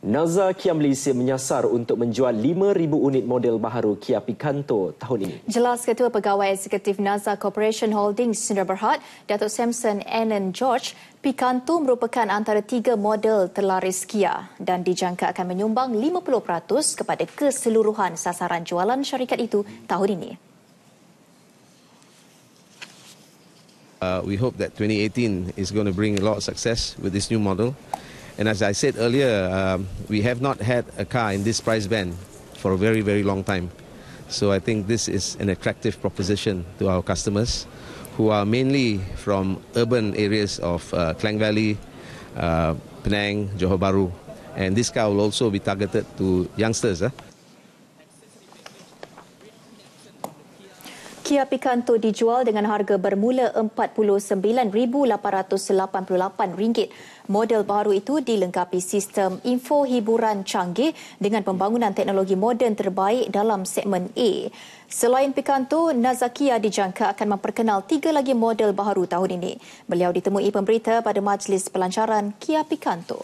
NASA Kia Malaysia menyasar untuk menjual 5,000 unit model baharu Kia Picanto tahun ini. Jelas Ketua Pegawai Eksekutif NASA Corporation Holdings Sundar Berhad, Datuk Samson Annan George, Picanto merupakan antara tiga model terlaris Kia dan dijangka akan menyumbang 50% kepada keseluruhan sasaran jualan syarikat itu tahun ini. Uh, we hope that 2018 is going to bring a lot of success with this new model. And as I said earlier, um, we have not had a car in this price band for a very, very long time. So I think this is an attractive proposition to our customers who are mainly from urban areas of uh, Klang Valley, uh, Penang, Johor Bahru. And this car will also be targeted to youngsters. Eh? Kia Picanto dijual dengan harga bermula RM49,888. Model baru itu dilengkapi sistem info hiburan canggih dengan pembangunan teknologi moden terbaik dalam segmen A. Selain Picanto, Nazakia dijangka akan memperkenal tiga lagi model baru tahun ini. Beliau ditemui pemberita pada majlis pelancaran Kia Picanto.